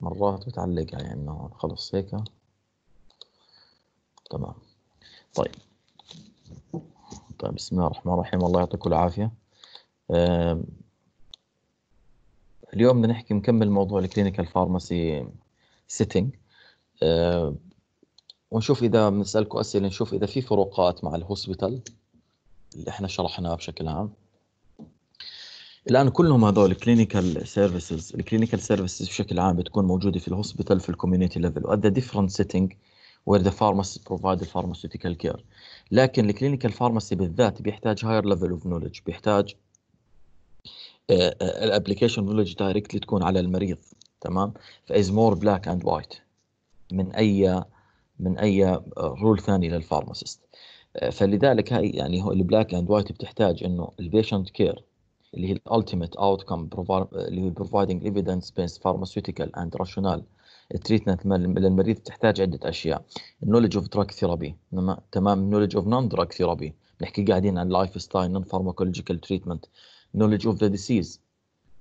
مرات بتعلق يعني انه خلص هيك تمام طيب طيب بسم الله الرحمن الرحيم الله يعطيكم العافية اليوم بدنا نحكي نكمل موضوع الكلينيكال فارماسي سيتنج ونشوف اذا بنسالكم اسئله نشوف اذا في فروقات مع الهوسبيتال اللي احنا شرحناها بشكل عام الان كلهم هذول كلينيكال سيرفيسز الكلينيكال سيرفيسز بشكل عام بتكون موجوده في الهوسبيتال في الكوميونتي ليفل وات ذا ديفرنت سيتنج وير ذا فارماسي بروفايد الفارماسيوتيكال كير لكن الكلينيكال فارماسي بالذات بيحتاج هاير ليفل اوف نولج بيحتاج الابلكيشن نولج دايركتلي تكون على المريض تمام فايز مور بلاك اند وايت من اي من اي رول آه، ثاني للفارماسيست آه، فلذلك هاي يعني البلاك اند وايت بتحتاج انه البيشنت كير اللي هي الالتيميت اوتكم اللي هو بروفايدنج ايفيدنس بيس فارماسيوتيكال اند راشونال التريتمنت للمريض تحتاج عده اشياء النولج اوف دراج ثيرابي تمام نولج اوف نون دراج ثيرابي نحكي قاعدين عن لايف ستايل نون فارماكولوجيكال تريتمنت نولج اوف ذا ديسيز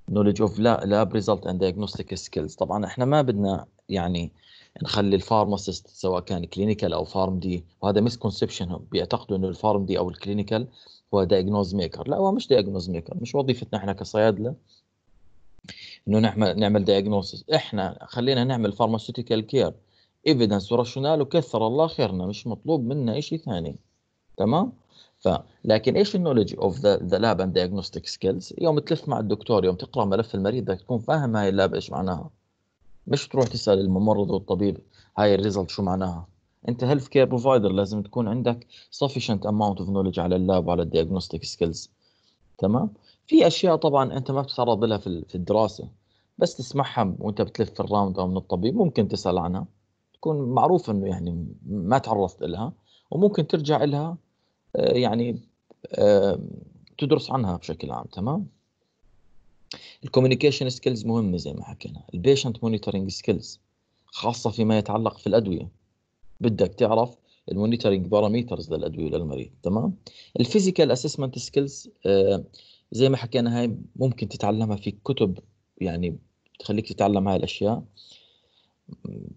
نولج اوف لاب ريزلت اند دايجنوستيك سكيلز طبعا احنا ما بدنا يعني آه نخلي الفارماسيست سواء كان كلينيكال او فارم دي وهذا مسكونسبشن بيعتقدوا انه الفارم دي او الكلينيكال هو دايجنوز ميكر لا هو مش دايجنوز ميكر مش وظيفتنا احنا كصيادله انه نعمل نعمل دايجنوسيس احنا خلينا نعمل فارماسيوتيكال كير ايفيدنس وراشونال وكثر الله خيرنا مش مطلوب منا شيء ثاني تمام ف لكن ايش النولج اوف ذا ذا لاب اند دايجنوستيك سكيلز يوم تلف مع الدكتور يوم تقرا ملف المريض بدك تكون فاهم هاي اللاب ايش معناها مش تروح تسال الممرض والطبيب هاي الريزلت شو معناها انت هيلث كير بروفايدر لازم تكون عندك sufficient amount of knowledge على اللاب وعلى الدياجنوستيك سكيلز تمام في اشياء طبعا انت ما بتتعرض لها في الدراسه بس تسمعها وانت بتلف في الراوند او من الطبيب ممكن تسال عنها تكون معروف انه يعني ما تعرضت لها وممكن ترجع لها آه، يعني آه، تدرس عنها بشكل عام تمام الكوميونيكيشن سكيلز مهمه زي ما حكينا البيشنت مونيتورنج سكيلز خاصه فيما يتعلق في الادويه بدك تعرف المونيتورنج باراميترز للادويه للمريض تمام الفيزيكال اسسمنت سكيلز زي ما حكينا هاي ممكن تتعلمها في كتب يعني بتخليك تتعلم هاي الاشياء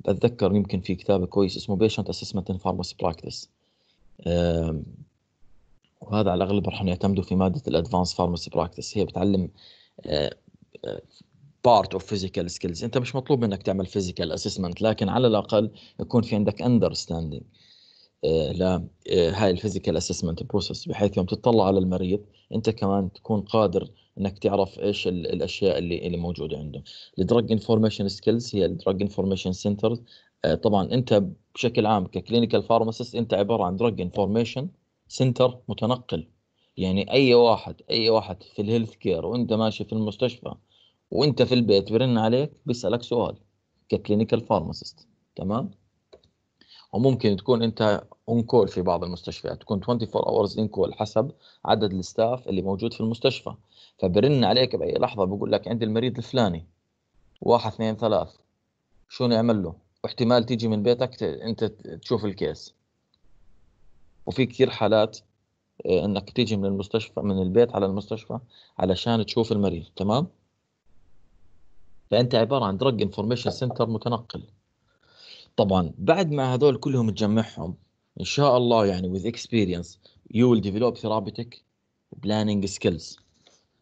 بتذكر يمكن في كتاب كويس اسمه بيشنت اسسمنت ان فارماسي براكتس وهذا على الاغلب رح يعتمدوا في ماده الادفانس فارماسي براكتس هي بتعلم بارت اوف فيزيكال سكيلز انت مش مطلوب منك تعمل فيزيكال اسسمنت لكن على الاقل يكون في عندك اندرستاندينج لهاي الفيزيكال اسسمنت بروسس بحيث يوم تطلع على المريض انت كمان تكون قادر انك تعرف ايش الاشياء اللي اللي موجوده عنده الدراج انفورميشن سكيلز هي الدراج انفورميشن سنترز طبعا انت بشكل عام ككلينيكال فارماسيست انت عباره عن دراج انفورميشن سنتر متنقل يعني اي واحد اي واحد في الهيلث كير وانت ماشي في المستشفى وانت في البيت برن عليك بيسالك سؤال ككلينيكال فارماسيست تمام وممكن تكون انت اون كول في بعض المستشفيات تكون 24 اورز ان كول حسب عدد الستاف اللي موجود في المستشفى فبرن عليك باي لحظه بقول لك عند المريض الفلاني واحد اثنين ثلاث شو نعمل له واحتمال تيجي من بيتك انت تشوف الكيس وفي كثير حالات آه، انك تيجي من المستشفى من البيت على المستشفى علشان تشوف المريض تمام فانت عباره عن درج انفورميشن سنتر متنقل طبعا بعد ما هذول كلهم تجمعهم ان شاء الله يعني with experience you will develop therapeutic planning skills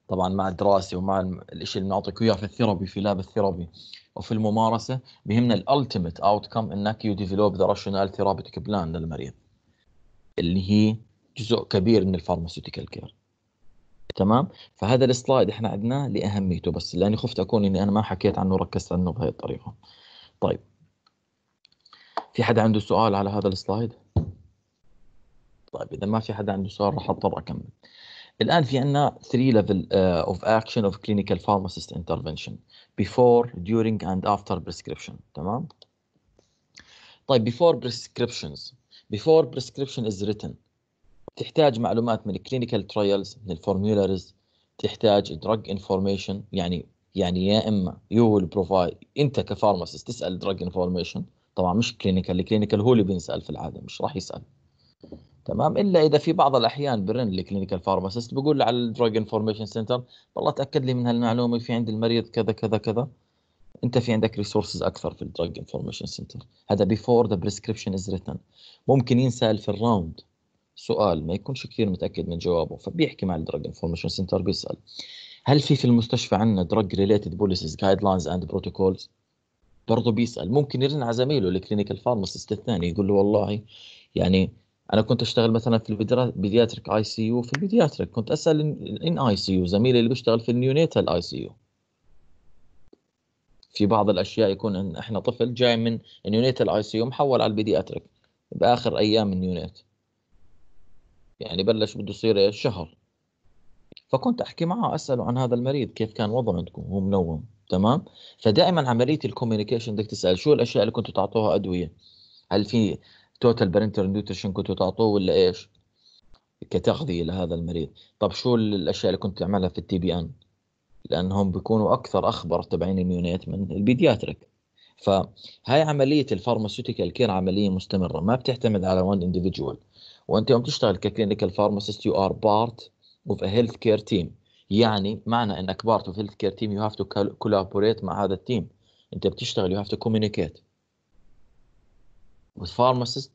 طبعا مع الدراسه ومع الشيء اللي بنعطيك اياه في الثيرابي في لاب الثيرابي وفي الممارسه بهمنا الالتيميت اوتكم انك يو ديفلوب ذا راشونال ثيرابيتك بلان للمريض اللي هي جزء كبير من الفارماسيوتيكال كير تمام فهذا السلايد احنا عدناه لاهميته بس لاني خفت اكون اني انا ما حكيت عنه ركزت عنه بهي الطريقه طيب في حدا عنده سؤال على هذا السلايد طيب اذا ما في حدا عنده سؤال راح اضطر اكمل الان في عندنا 3 ليفل اوف اكشن اوف كلينيكال فارماسيست انترفنشن بيفور ديورينج اند افتر بريسكريبشن تمام طيب بيفور بريسكريبشنز بيفور بريسكريبشن از ريتن تحتاج معلومات من الكلينيكال ترايلز من الفورميولاريز تحتاج دراج انفورميشن يعني يعني يا اما يو ويل بروفايد انت كفارماسيست تسال دراج انفورميشن طبعا مش كلينيكال الكلينيكال هو اللي بينسال في العاده مش راح يسال تمام الا اذا في بعض الاحيان برن الكلينيكال فارماسيست بقول على الدراج انفورميشن سنتر والله تاكد لي من هالمعلومه في عند المريض كذا كذا كذا انت في عندك ريسورسز اكثر في الدراج انفورميشن سنتر هذا بيفور ذا بريسكربشن از ريتن ممكن ينسال في الراوند سؤال ما يكونش كثير متاكد من جوابه فبيحكي مع الدرج انفورميشن سنتر بيسال هل في في المستشفى عندنا درج ريليتد بوليسيز جايد لاينز اند بروتوكولز برضه بيسال ممكن يرن على زميله الكلينيكال فارماسيست الثاني يقول له والله يعني انا كنت اشتغل مثلا في البيدياتريك اي سي يو في البيدياتريك كنت اسال ان اي سي يو زميلي اللي بيشتغل في النيونيتال اي سي يو في بعض الاشياء يكون إن احنا طفل جاي من النيونيتال اي سي يو محول على البيدياتريك باخر ايام النيونيت يعني بلش بده يصير شهر فكنت احكي معه اساله عن هذا المريض كيف كان وضعه عندكم هو منوم تمام فدائما عمليه الكوميونيكيشن بدك تسال شو الاشياء اللي كنتوا تعطوها ادويه هل في توتال برينتر نيوتريشن كنتوا تعطوه ولا ايش كتغذيه لهذا المريض طب شو الاشياء اللي كنت تعملها في التي بي ان لانهم بيكونوا اكثر اخبر تبعين اليونيت من البيدياتريك فهاي عمليه الفارماسيوتيكال كير عمليه مستمره ما بتعتمد على وان انديفيدوال وانت يوم تشتغل ككلينيكال فارماسيست يو ار بارت اوف ا هيلث كير تيم يعني معنى انك بارت اوف هيلث كير تيم يو هاف تو كولابوريت مع هذا التيم انت بتشتغل يو هاف تو كوميونيكيت with اند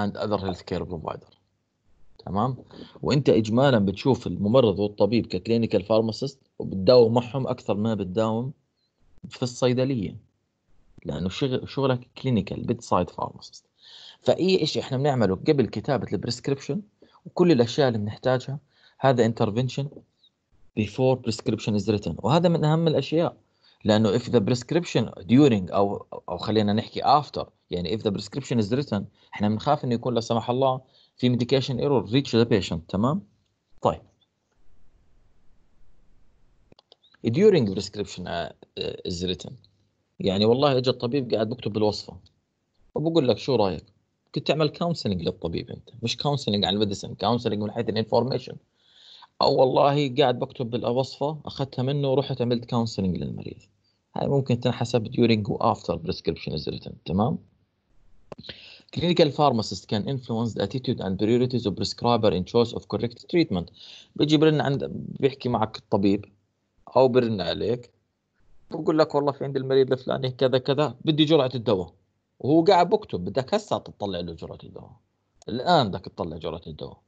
and other healthcare provider تمام وانت اجمالا بتشوف الممرض والطبيب ككلينيكال فارماسيست وبتداوم معهم اكثر ما بتداوم في الصيدليه لانه شغل شغلك كلينيكال بيد سايد فارماسيست فاي شيء احنا بنعمله قبل كتابه البريسكربشن وكل الاشياء اللي بنحتاجها هذا انترفنشن before prescription is written وهذا من اهم الاشياء لانه if the prescription during او او خلينا نحكي after يعني if the prescription is written احنا بنخاف انه يكون لا سمح الله في medication error reach the patient تمام طيب during prescription uh, is written يعني والله اجى الطبيب قاعد بكتب الوصفه وبقول لك شو رايك كنت تعمل كونسلنج للطبيب انت مش كونسلنج على الميديسن كونسلنج من حيث الانفورميشن او والله قاعد بكتب الوصفه اخذتها منه ورحت عملت كونسلنج للمريض هاي ممكن تنحسب during وافتر بريسكربشن از ريتن تمام كلينيكال فارماسيست كان influence the attitude and priorities of prescriber in choice of correct treatment بيجي برن عند بيحكي معك الطبيب او برن عليك بقول لك والله في عند المريض الفلاني كذا كذا بدي جرعه الدواء وهو قاعد بكتب بدك هسه تطلع له جرعه الدواء الان بدك تطلع جرعه الدواء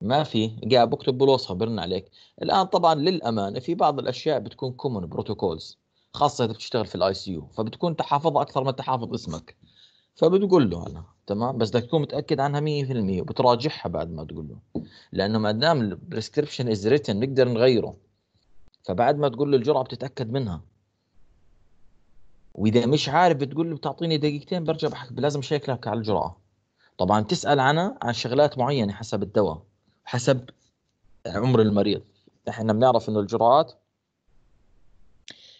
ما في قاعد بكتب بالوصفه برن عليك الان طبعا للامانه في بعض الاشياء بتكون كومن بروتوكولز خاصه اذا بتشتغل في الاي سي يو فبتكون تحافظها اكثر ما تحافظ اسمك فبتقول له انا تمام بس بدك تكون متاكد عنها 100% وبتراجعها بعد ما تقول له لانه ما دام البريسكربشن از ريتن نقدر نغيره فبعد ما تقول له الجرعه بتتاكد منها واذا مش عارف بتقول له بتعطيني دقيقتين برجع بحكي لازم شيك لك على الجرعه طبعا تسال عنها عن شغلات معينه حسب الدواء حسب عمر المريض احنا بنعرف انه الجرعات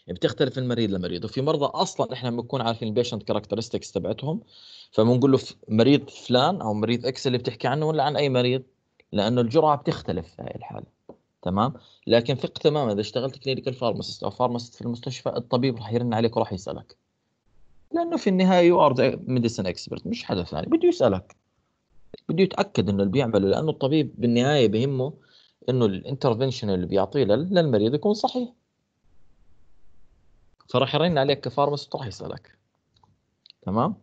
بتختلف من مريض لمريض وفي مرضى اصلا احنا بنكون عارفين البيشنت كاركترستكس تبعتهم فبنقول له مريض فلان او مريض اكس اللي بتحكي عنه ولا عن اي مريض لانه الجرعه بتختلف في هاي الحاله تمام لكن ثق تماما اذا اشتغلت كلينيكال فارماسيست او فارماسيست في المستشفى الطبيب راح يرن عليك وراح يسالك لانه في النهايه يو ار ميديسن اكسبرت مش حدا ثاني بده يسالك بده يتاكد انه اللي بيعمله لانه الطبيب بالنهايه بهمه انه الانترفنشن اللي بيعطيه للمريض يكون صحيح فراح يرن عليك كفارماسيست وراح يسالك تمام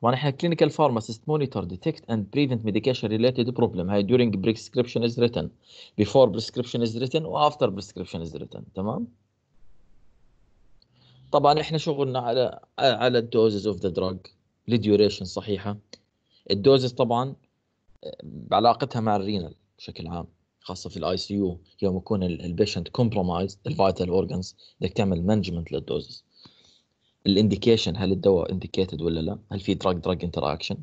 طبعا احنا كلينيكال فارماسيست مونيتور ديتكت اند بريفنت ميديكيشن ريليتد بروبلم هاي دورينج بريسكربشن از ريتن بيفور بريسكربشن از ريتن وافتر بريسكربشن از ريتن تمام طبعا احنا شغلنا على على الدوزز اوف ذا دراج لديوريشن صحيحه الدوزز طبعا بعلاقتها مع الرينال بشكل عام خاصه في الاي سي يو يوم يكون البيشنت كومبرومايز الفايتال اورجانز بدك تعمل مانجمنت للدوزز الانديكيشن هل الدواء انديكيتد ولا لا هل في دراج دراج انتراكشن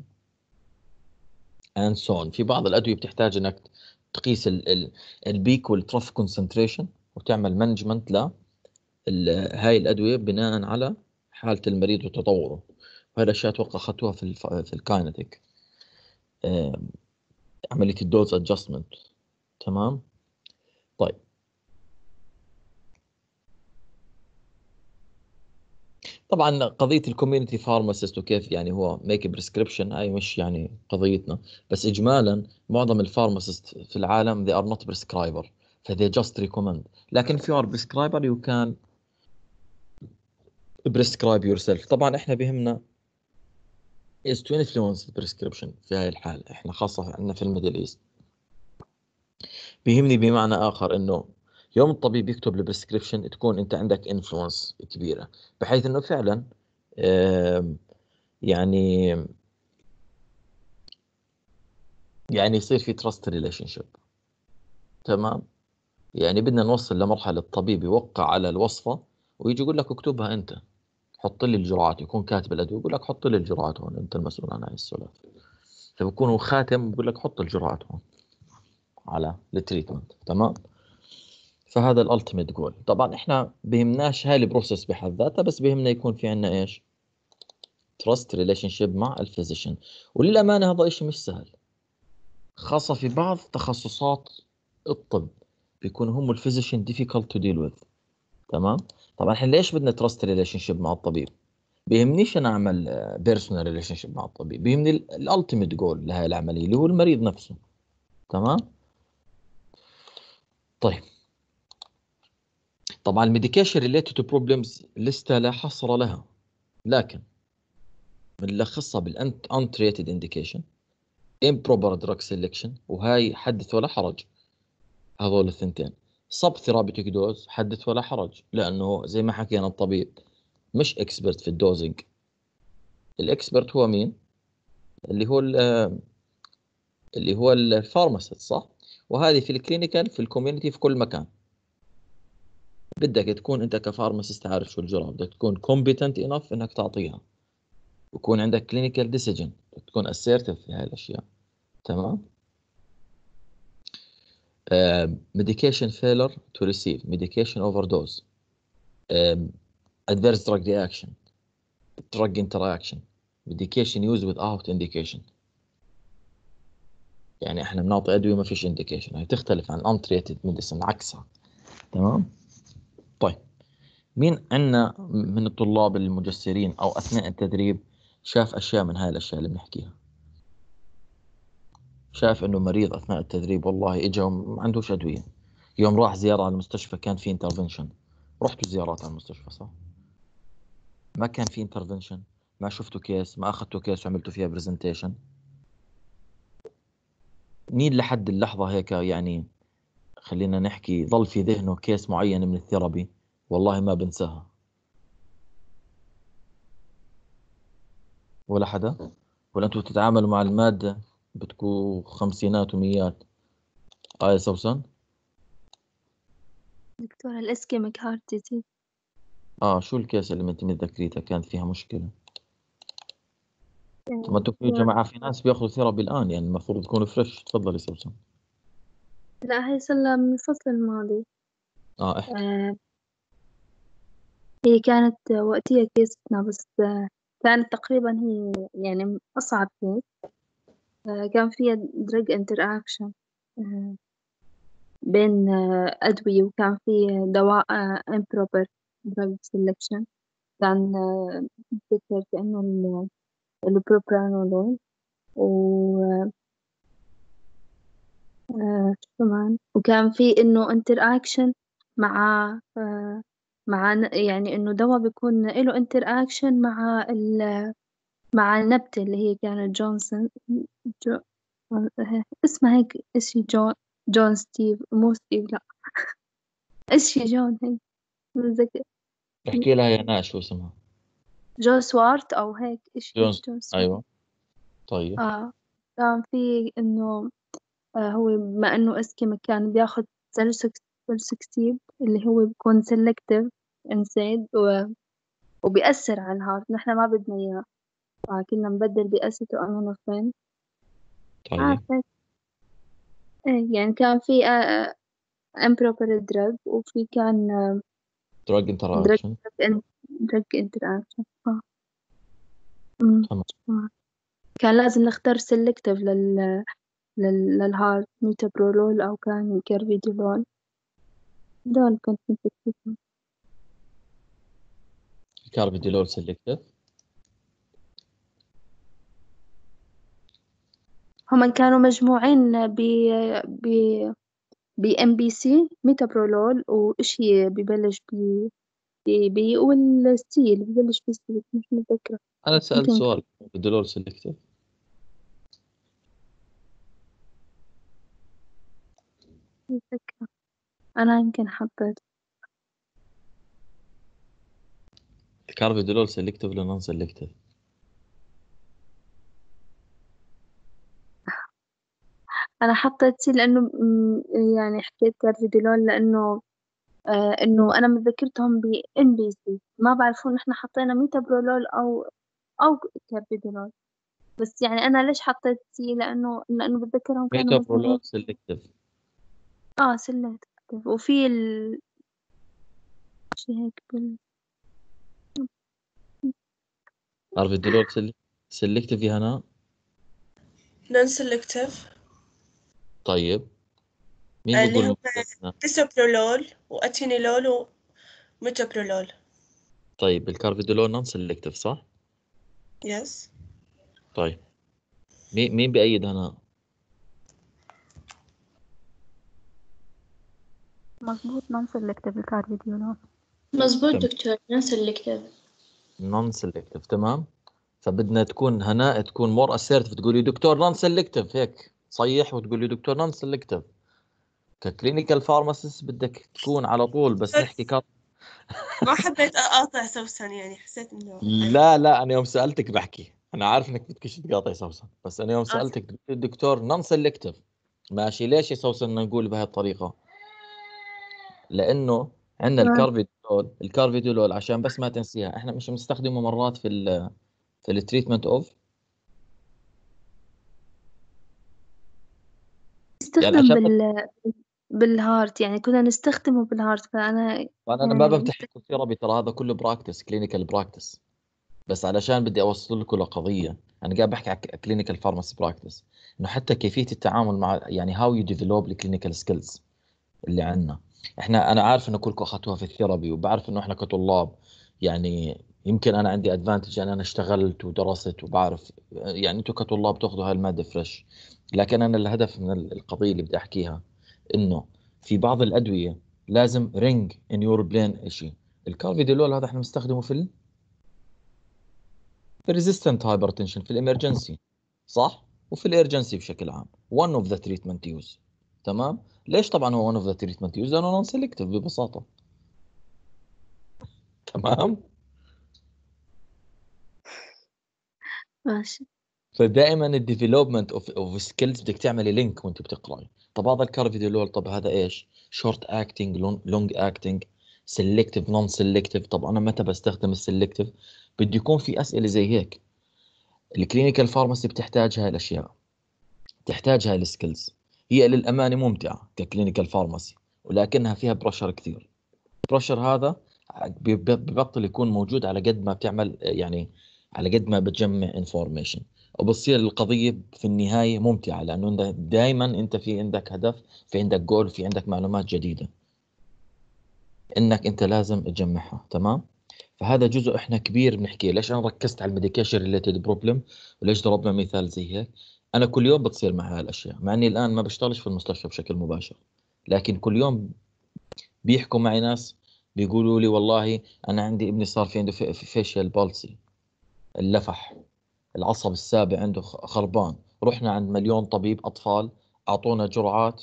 اند سون في بعض الادويه بتحتاج انك تقيس البيك والتروف كونسنتريشن وتعمل مانجمنت ل هاي الادويه بناء على حاله المريض وتطوره وهي الاشياء اتوقع اخذتوها في في الكاينتيك عمليه الدوز ادجستمنت تمام طيب طبعا قضيه الكوميونتي فارماسيست وكيف يعني هو ميك بريسكريبشن هاي مش يعني قضيتنا بس اجمالا معظم الفارماسيست في العالم they are not prescriber ف they just recommend لكن if you are prescriber you can prescribe yourself طبعا احنا بهمنا is to influence the prescription في هاي الحالة احنا خاصة عندنا في الميدل ايست بيهمني بمعنى اخر انه يوم الطبيب يكتب البريسكريبشن تكون انت عندك انفلونس كبيره بحيث انه فعلا يعني يعني يصير في تراست ريليشن شيب تمام يعني بدنا نوصل لمرحله الطبيب يوقع على الوصفه ويجي يقول لك اكتبها انت حط لي الجرعات يكون كاتب الادويه يقول لك حط لي الجرعات هون انت المسؤول عن هاي السؤال فبكون خاتم بقول لك حط الجرعات هون على التريتمنت تمام فهذا الالتيميت جول طبعا احنا بهمناش هاي البروسيس بحد ذاتها بس بهمنا يكون في عندنا ايش تراست ريليشن شيب مع الفيزيشن وللامانه هذا شيء مش سهل خاصه في بعض تخصصات الطب بيكون هم الفيزيشن ديفيكالت تو ديل وذ تمام طبعا احنا ليش بدنا تراست ريليشن شيب مع الطبيب بيهمنيش انا اعمل بيرسونال ريليشن شيب مع الطبيب بيهمني الالتيميت جول لهي العمليه اللي هو المريض نفسه تمام طيب طبعا الميديكيشن ريليتد بروبلمز لسه لا حصر لها لكن بنلخصها بالانت انتريتد انديكيشن امبروبر دراج سيلكشن وهي حدث ولا حرج هذول الثنتين سب ثيرابيوتيك دوز حدث ولا حرج لانه زي ما حكينا الطبيب مش اكسبرت في الدوزنج الاكسبرت هو مين اللي هو اللي هو الفارماسيست صح وهذه في الكلينيكال في الكوميونتي في كل مكان بدك تكون انت كفارماسيست عارف شو الجرعه بدك تكون كومبتنت انف انك تعطيها ويكون عندك كلينيكال ديسيجن تكون اسيرتف في هاي الاشياء تمام ميديكيشن فيلر تو ريسيف ميديكيشن اوفر دوز adverse drug reaction drug interaction medication used without indication يعني احنا بنعطي ادويه ما فيش indication هي تختلف عن untreated medicine عكسها تمام طيب مين عندنا من الطلاب المجسرين او اثناء التدريب شاف اشياء من هاي الاشياء اللي بنحكيها شاف انه مريض اثناء التدريب والله اجى وما عندوش ادويه يوم راح زياره على المستشفى كان في انترفنشن رحتوا زيارات على المستشفى صح ما كان في انترفنشن ما شفتوا كيس ما اخذتوا كيس وعملتوا فيها برزنتيشن مين لحد اللحظه هيك يعني خلينا نحكي ظل في ذهنه كيس معين من الثيرابي والله ما بنساها ولا حدا ولا انتم تتعاملوا مع الماده بتكون خمسينات وميات آية سوسن دكتورة الاسكيميك هارت ديزيز اه شو الكيس اللي انت متذكريتها كانت فيها مشكلة ما انتم يا جماعة في ناس بياخذوا ثيرابي الآن يعني المفروض تكونوا فريش تفضلي سوسن لا هي صار من الفصل الماضي اه احكي آه هي كانت وقتها كيستنا بس آه، كانت تقريبا هي يعني أصعب كيس آه، كان فيها drug interaction آه، بين أدوية وكان في دواء improper drug selection كان بتذكر كأنه البروبرانولول و آه، كمان وكان في إنه interaction مع آه، مع يعني إنه دواء بيكون له interaction مع ال مع النبتة اللي هي كانت جونسون جو اسمها هيك إشي جون جون ستيف مو ستيف لا إشي جون هيك متذكر احكي لها يا ناس شو اسمها جون سوارت أو هيك إشي جون جون سوارت. أيوه طيب آه كان في إنه هو بما إنه اسكي كان بياخد سيلسكسيب اللي هو بيكون سيلكتيف انسيد و... وبيأثر على الهارت نحن ما بدنا إياه فكنا نبدل بأسيتو أمينوفين طيب آه، إيه، يعني كان في امبروبر آه، دراج آه، وفي كان دراج انتراكشن دراج انتراكشن كان لازم نختار سيلكتيف لل للهارد ميتابرولول أو كان كارفيديلول دول كنت مسكتهم كارفيديلول سلكته هم كانوا مجموعين ب ب ب ام بي سي ميتابرولول وإشي ببلش ب بي بي والسي اللي ببلش بستيل مش متذكرة أنا سألت سؤال كارفيديلول سلكته في فكرة أنا يمكن حطيت الكارفي دلول سلكتف ولا نون سلكتف؟ أنا حطيت لأنه يعني حكيت كارفي دلول لأنه آه إنه أنا متذكرتهم بـ NBC ما بعرفون إحنا حطينا ميتا برولول أو أو كارفي دلول بس يعني أنا ليش حطيت سي لأنه لأنه بتذكرهم كانوا ميتا برولول سلكتف آه سلة طيب، وفي ال شي هيك بال عارف دلوقتي سلكتف يا هنا نون سلكتف طيب مين اللي يعني هم بيسوبرولول واتينيلول وميتوبرولول طيب الكارفيدولول نون سلكتف صح؟ يس yes. طيب مين مين بأيد هنا؟ مظبوط نون سيلكتيف الكارديولوج مظبوط دكتور نون سيلكتيف نون سيلكتيف تمام فبدنا تكون هناء تكون مور اسيرتف تقول لي دكتور نون سيلكتيف هيك صيح وتقول لي دكتور نون سيلكتيف ككلينيكال فارماسيست بدك تكون على طول بس نحكي كات ما حبيت اقاطع سوسن يعني حسيت انه لا لا انا يوم سالتك بحكي انا عارف انك بدكش تقاطع سوسن بس انا يوم آه. سالتك دكتور نون سيلكتيف ماشي ليش يا سوسن نقول بهالطريقه؟ لانه عندنا نعم. الكارفيدول الكارفيدولول عشان بس ما تنسيها احنا مش بنستخدمه مرات في الـ في التريتمنت يعني اوف نستخدم بال بالهارت يعني كنا نستخدمه بالهارت فانا فانا يعني... ما بمتحن ثيرابي ترى هذا كله براكتس كلينيكال براكتس بس علشان بدي اوصل لكم لقضيه انا قاعد بحكي على كلينيكال فارماسي براكتس انه حتى كيفيه التعامل مع يعني هاو يو ديفلوب الكلينيكال سكيلز اللي عندنا احنا انا عارف انه كلكم اخذتوها في الثيرابي وبعرف انه احنا كطلاب يعني يمكن انا عندي ادفانتج يعني انا اشتغلت ودرست وبعرف يعني انتم كطلاب تاخذوا هاي الماده فريش لكن انا الهدف من القضيه اللي بدي احكيها انه في بعض الادويه لازم رينج ان يور بلين شيء الكالفيديلول هذا احنا بنستخدمه في ال ريزيستنت هايبرتنشن في الامرجنسي صح وفي الارجنسي بشكل عام one of the treatment use تمام ليش طبعا هو ون اوف ذا تريتمنت يوز لانه نون سيلكتيف ببساطه تمام ماشي فدائما الديفلوبمنت اوف اوف سكيلز بدك تعملي لينك وانت بتقراي طب هذا الكارفيدولول طب هذا ايش شورت اكتنج لونج اكتنج سيلكتيف نون سيلكتيف طب انا متى بستخدم السيلكتيف بده يكون في اسئله زي هيك الكلينيكال فارماسي بتحتاج هاي الاشياء تحتاج هاي السكيلز هي للأمانة ممتعة ككلينيكال فارماسي ولكنها فيها برشر كثير البرشر هذا ببطل يكون موجود على قد ما بتعمل يعني على قد ما بتجمع انفورميشن وبتصير القضية في النهاية ممتعة لأنه دائما أنت في عندك هدف في عندك جول في عندك معلومات جديدة انك انت لازم تجمعها تمام فهذا جزء احنا كبير بنحكيه ليش انا ركزت على الميديكيشن ريليتد بروبلم وليش ضربنا مثال زي هيك انا كل يوم بتصير مع هالاشياء مع اني الان ما بشتغلش في المستشفى بشكل مباشر لكن كل يوم بيحكوا معي ناس بيقولوا لي والله انا عندي ابني صار في عنده فيشل بالسي اللفح العصب السابع عنده خربان رحنا عند مليون طبيب اطفال اعطونا جرعات